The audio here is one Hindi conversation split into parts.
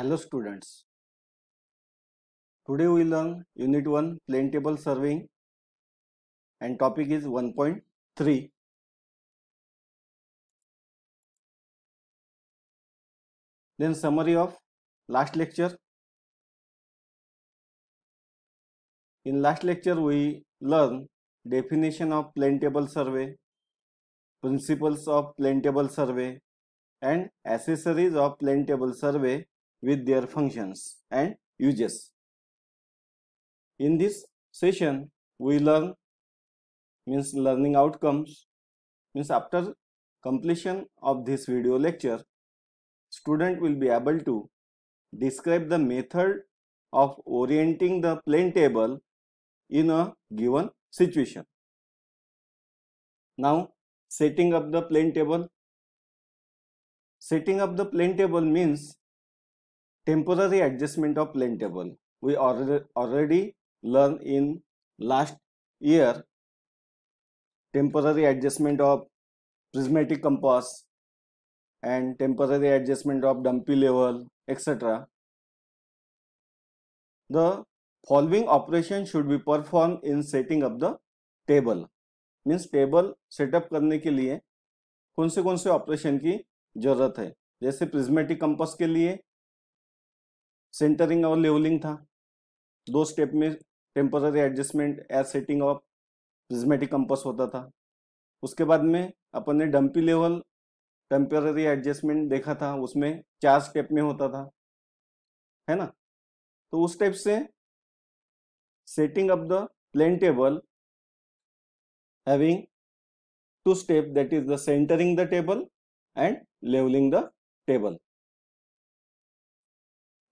Hello students. Today we learn unit 1 Plain table surveying and topic is 1.3. Then summary of last lecture. In last lecture we learn definition of Plain table survey, principles of Plain table survey and accessories of Plain table survey with their functions and uses. In this session, we learn means learning outcomes means after completion of this video lecture, student will be able to describe the method of orienting the plane table in a given situation. Now, setting up the plane table. Setting up the plane table means Temporary adjustment of plane table. We already, already learn in last year temporary adjustment of prismatic compass and temporary adjustment of dumpy level etc. The following operation should be performed in setting up the table. means table setup karne ke liye kaun se kaun se operation ki zarurat hai जैसे प्रिज्मेटिक कंपास के लिए सेंटरिंग और लेवलिंग था दो स्टेप में temporary adjustment as setting of prismatic compass होता था उसके बाद में अपन ने डंपी लेवल टेम्पररी एडजस्टमेंट देखा था उसमें चार स्टेप में होता था है ना तो उस टाइप से setting up the plane table having two step that is the centring the table and levelling the table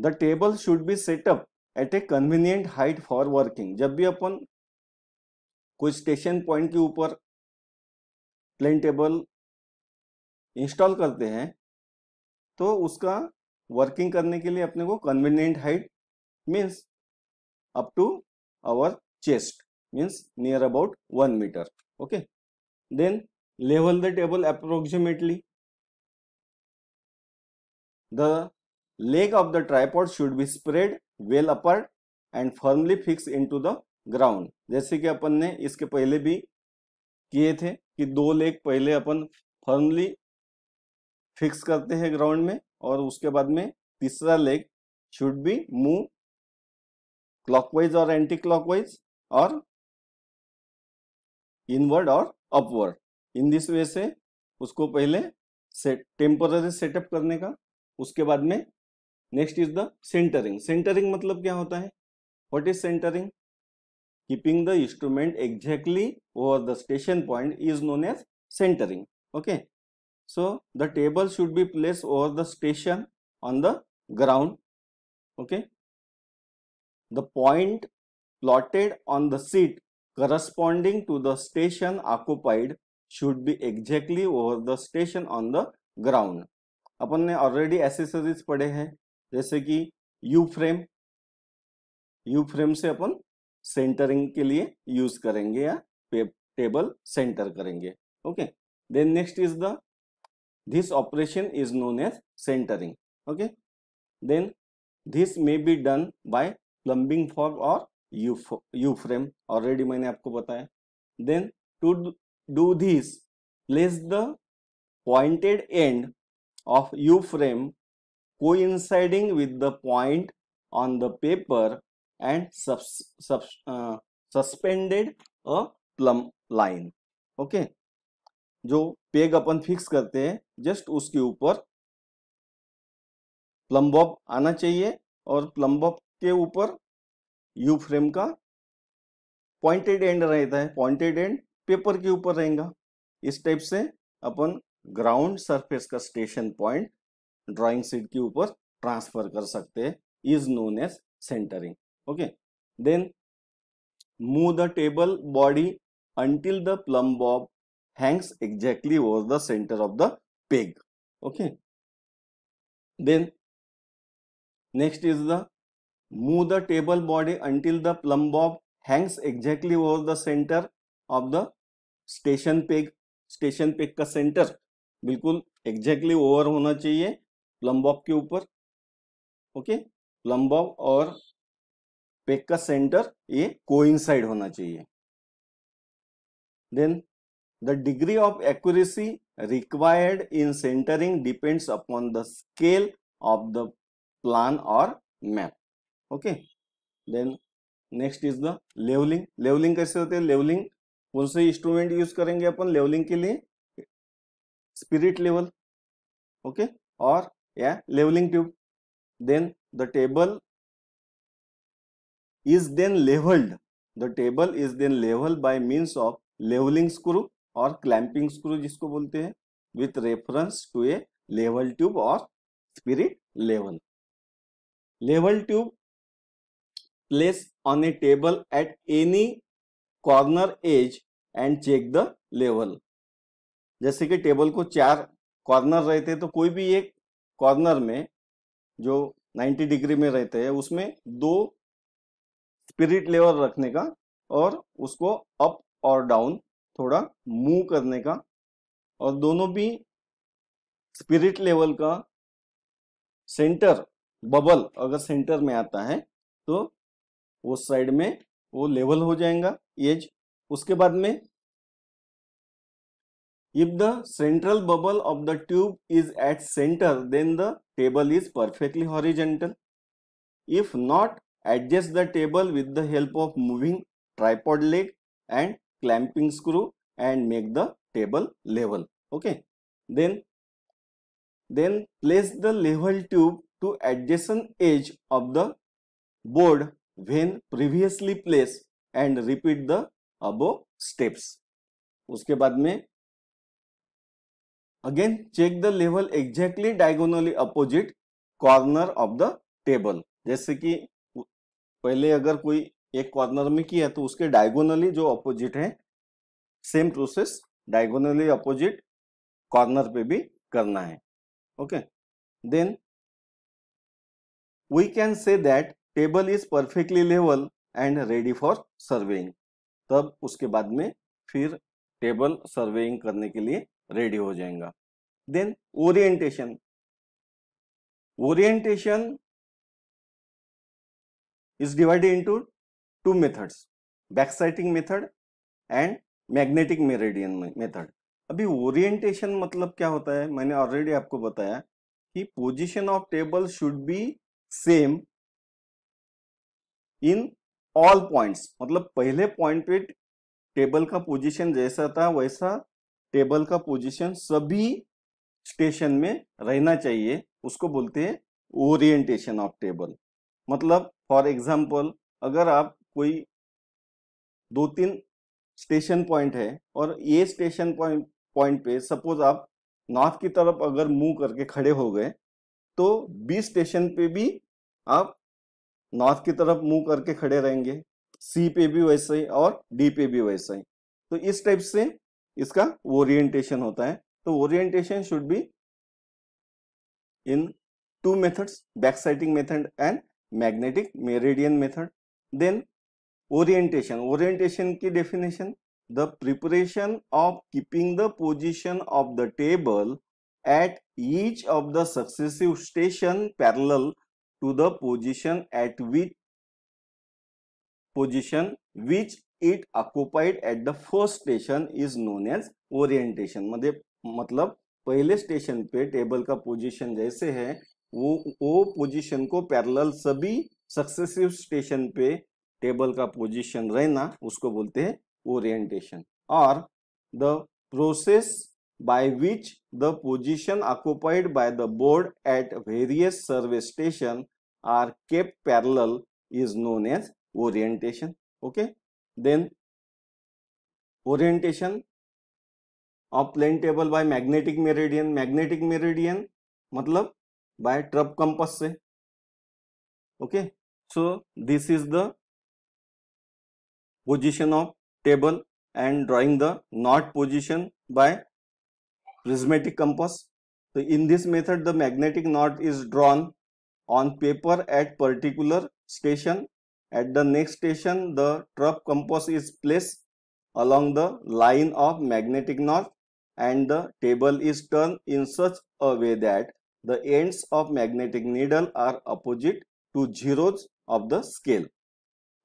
the table should be set up at a convenient height for working जब भी अपन कोई स्टेशन पॉइंट के ऊपर प्लेन टेबल इंस्टॉल करते हैं तो उसका वर्किंग करने के लिए अपने को convenient height means up to our chest means near about one metre okay then level the table approximately the Leg of the tripod should be spread well apart and firmly fixed into the ground. जैसे कि अपन ने इसके पहले भी किए थे कि दो लेग पहले अपन फर्मली फिक्स करते हैं ग्राउंड में और उसके बाद में तीसरा leg should be move clockwise और एंटी क्लॉकवाइज और इनवर्ड और अपवर्ड इन दिस वे से उसको पहले से टेम्पोररी सेटअप करने का उसके बाद में next is the centring centring मतलब क्या होता है what is centring keeping the instrument exactly over the station point is known as centring okay so the table should be place over the station on the ground okay the point plotted on the sheet corresponding to the station occupied should be exactly over the station on the ground अपन ने ऑलरेडी एसेसरीज पढ़े हैं जैसे कि यू फ्रेम यू फ्रेम से अपन सेंटरिंग के लिए यूज करेंगे या टेबल सेंटर करेंगे okay then next is the this operation is known as centring okay then this may be done by plumbing fork और यू यू फ्रेम ऑलरेडी मैंने आपको बताया then to do this place the pointed end of U frame coinciding with the point on the paper and subs, subs, uh, suspended a plumb line. Okay okay? जो पेग अपन फिक्स करते हैं जस्ट उसके ऊपर प्लम्बॉप आना चाहिए और प्लम्बॉप के ऊपर यू फ्रेम का पॉइंटेड एंड रहता है पॉइंटेड एंड पेपर के ऊपर रहेगा इस टाइप से अपन ग्राउंड सरफेस का स्टेशन पॉइंट ड्राइंग सीट के ऊपर ट्रांसफर कर सकते हैं is known as centring okay then move the table body until the plumb bob hangs exactly over the centre of the peg okay then next is the move the table body until the plumb bob hangs exactly over the centre of the station peg station peg का सेंटर बिल्कुल एग्जैक्टली ओवर होना चाहिए प्लम्बॉब के ऊपर ओके प्लम्बॉब और पेक का सेंटर ये कोइंसाइड होना चाहिए then the degree of accuracy required in centring depends upon the scale of the plan और map okay then next is the levelling levelling कैसे होते हैं लेवलिंग कौन से इंस्ट्रूमेंट यूज करेंगे अपन लेवलिंग के लिए स्पिरिट लेवल ओके और yeah leveling tube then the table is then leveled the table is then leveled by means of leveling screw और क्लैंपिंग स्क्रू जिसको बोलते हैं with reference to a level tube और spirit level level tube place on a table at any corner edge and check the level जैसे कि टेबल को चार कॉर्नर रहते तो कोई भी एक कॉर्नर में जो 90 डिग्री में रहते हैं उसमें दो स्पिरिट लेवल रखने का और उसको अप और डाउन थोड़ा मूव करने का और दोनों भी स्पिरिट लेवल का सेंटर बबल अगर सेंटर में आता है तो उस साइड में वो लेवल हो जाएगा एज उसके बाद में If the central bubble of the tube is at center, then the table is perfectly horizontal. If not, adjust the table with the help of moving tripod leg and clamping screw and make the table level. Okay. Then, then place the level tube to adjacent edge of the board when previously placed and repeat the above steps. उसके बाद में Again, check the level exactly diagonally opposite corner of the table. जैसे कि पहले अगर कोई एक कॉर्नर में किया तो उसके डायगोनली जो अपोजिट है same process diagonally opposite corner पे भी करना है okay then we can say that table is perfectly level and ready for surveying तब उसके बाद में फिर टेबल सर्वेइंग करने के लिए रेडी हो जाएगा then orientation orientation is divided into two methods backsighting method and magnetic meridian method अभी ओरिएंटेशन मतलब क्या होता है मैंने ऑलरेडी आपको बताया कि position of table should be same in all points मतलब पहले पॉइंट पे टेबल का पोजीशन जैसा था वैसा टेबल का पोजीशन सभी स्टेशन में रहना चाहिए उसको बोलते हैं ओरिएंटेशन ऑफ टेबल मतलब फॉर एग्जांपल अगर आप कोई दो तीन स्टेशन पॉइंट है और ये स्टेशन पॉइंट पॉइंट पे सपोज आप नॉर्थ की तरफ अगर मूव करके खड़े हो गए तो बी स्टेशन पे भी आप नॉर्थ की तरफ मूव करके खड़े रहेंगे सी पे भी वैसे ही और डी पे भी वैसे ही तो इस टाइप से इसका ओरिएंटेशन होता है तो orientation should be in two methods backsighting method and magnetic meridian method then orientation orientation की definition the preparation of keeping the position of the table at each of the successive station parallel to the position at which position which it occupied at the first station is known as orientation मध्य मतलब पहले स्टेशन पे टेबल का पोजीशन जैसे है वो वो पोजीशन को पैरेलल सभी सक्सेसिव स्टेशन पे टेबल का पोजीशन रहना उसको बोलते हैं ओरिएंटेशन और the process by which the position occupied by the board at various survey station are kept parallel is known as orientation okay okay? Then orientation of plane table by magnetic meridian. Magnetic meridian matlab by trub compass से. Okay. So this is the position of table and drawing the knot position by prismatic compass. So in this method the magnetic knot is drawn on paper at particular station at the next station, the trough compass is placed along the line of magnetic north and the table is turned in such a way that the ends of magnetic needle are opposite to zeros of the scale.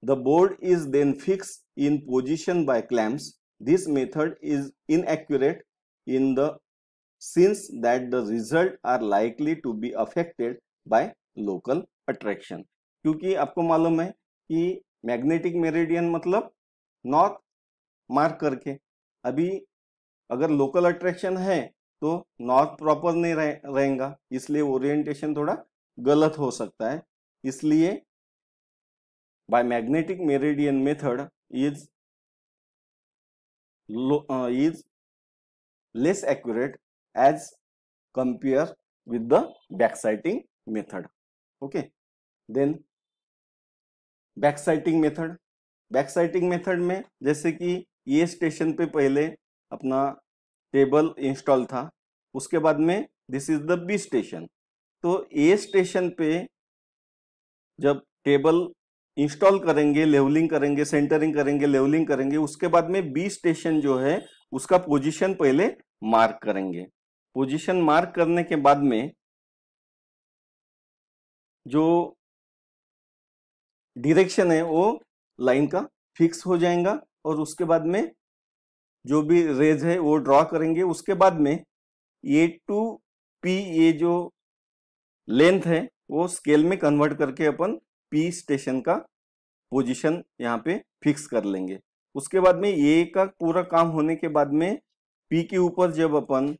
The board is then fixed in position by clamps. This method is inaccurate in the since that the result are likely to be affected by local attraction. क्योंकि आपको मालूम है कि मैग्नेटिक मेरिडियन मतलब नॉर्थ मार्क करके अभी अगर लोकल अट्रैक्शन है तो नॉर्थ प्रॉपर नहीं रह, रहेगा इसलिए ओरिएंटेशन थोड़ा गलत हो सकता है इसलिए by magnetic meridian method is is less accurate as compare with the backsighting method okay then back sighting method back sighting method में जैसे कि ये स्टेशन पे पहले अपना टेबल इंस्टॉल था उसके बाद में this is the B station तो ए स्टेशन पे जब टेबल इंस्टॉल करेंगे लेवलिंग करेंगे सेंटरिंग करेंगे लेवलिंग करेंगे उसके बाद में बी स्टेशन जो है उसका पोजीशन पहले मार्क करेंगे पोजीशन मार्क करने के बाद में जो डिरेक्शन है वो लाइन का फिक्स हो जाएगा और उसके बाद में जो भी रेज है वो ड्रॉ करेंगे उसके बाद में ए टू पी ये जो लेंथ है वो स्केल में कन्वर्ट करके अपन पी स्टेशन का पोजीशन यहाँ पे फिक्स कर लेंगे उसके बाद में ए का पूरा काम होने के बाद में पी के ऊपर जब अपन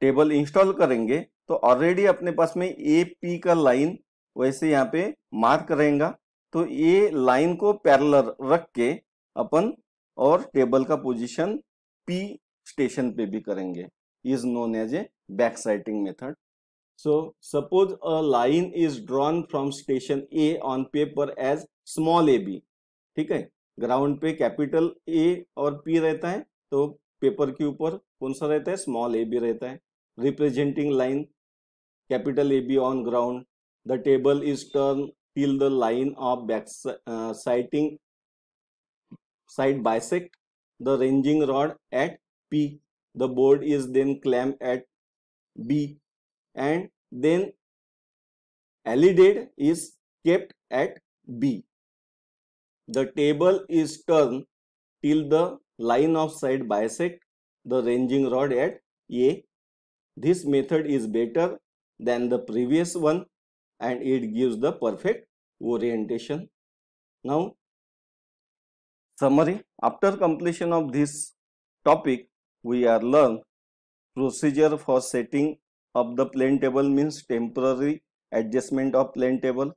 टेबल इंस्टॉल करेंगे तो ऑलरेडी अपने पास में ए पी का लाइन वैसे यहाँ पे मार्क रहेगा तो ये लाइन को पैरलर रख के अपन और टेबल का पोजीशन पी स्टेशन पे भी करेंगे is known as a back sighting method suppose a line is drawn from station A on paper as small A B ठीक है ग्राउंड पे कैपिटल ए और पी रहता है तो पेपर के ऊपर कौन सा रहता है स्मॉल ए बी रहता है representing line capital A B on ground the table is turn till the line of back uh, sighting side bisect the ranging rod at P. The board is then clamped at B and then alidade is kept at B. The table is turned till the line of sight bisect the ranging rod at A. This method is better than the previous one and it gives the perfect orientation. Now summary after completion of this topic we are learn procedure for setting up the plane table means temporary adjustment of plane table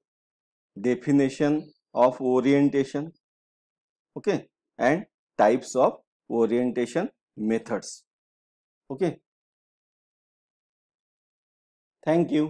definition of orientation okay and types of orientation methods okay thank you